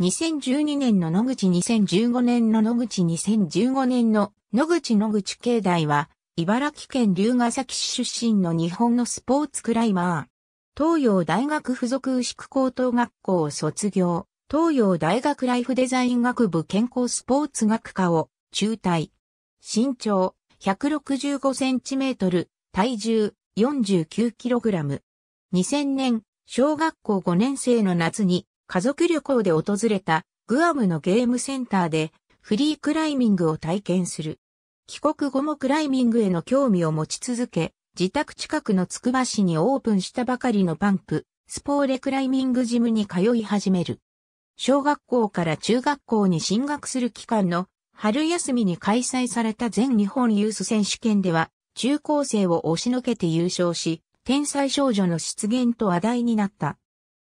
2012年の野口2015年の野口2015年の野口野口境内は、茨城県龍ケ崎市出身の日本のスポーツクライマー。東洋大学附属牛久高等学校を卒業。東洋大学ライフデザイン学部健康スポーツ学科を中退。身長165センチメートル、体重49キログラム。2000年、小学校5年生の夏に家族旅行で訪れたグアムのゲームセンターでフリークライミングを体験する。帰国後もクライミングへの興味を持ち続け、自宅近くのつくば市にオープンしたばかりのパンプ、スポーレクライミングジムに通い始める。小学校から中学校に進学する期間の春休みに開催された全日本ユース選手権では中高生を押しのけて優勝し、天才少女の出現と話題になった。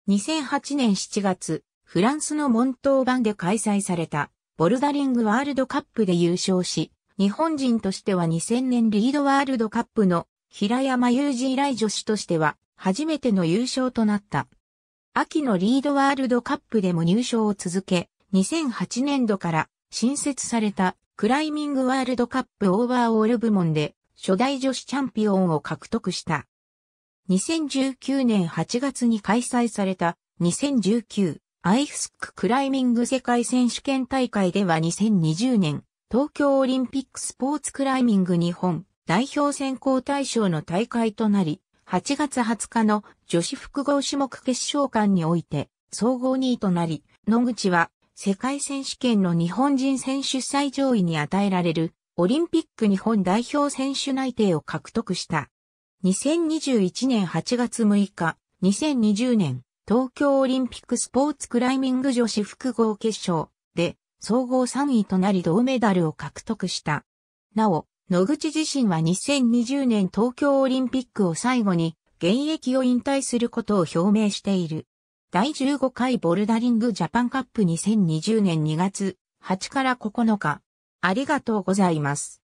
2008年7月、フランスのモントーバンで開催されたボルダリングワールドカップで優勝し、日本人としては2000年リードワールドカップの平山雄二以来女子としては初めての優勝となった。秋のリードワールドカップでも入賞を続け、2008年度から新設されたクライミングワールドカップオーバーオール部門で初代女子チャンピオンを獲得した。2019年8月に開催された2019アイフスククライミング世界選手権大会では2020年東京オリンピックスポーツクライミング日本代表選考対象の大会となり、8月20日の女子複合種目決勝間において総合2位となり、野口は世界選手権の日本人選手最上位に与えられるオリンピック日本代表選手内定を獲得した。2021年8月6日、2020年、東京オリンピックスポーツクライミング女子複合決勝で、総合3位となり銅メダルを獲得した。なお、野口自身は2020年東京オリンピックを最後に、現役を引退することを表明している。第15回ボルダリングジャパンカップ2020年2月8から9日。ありがとうございます。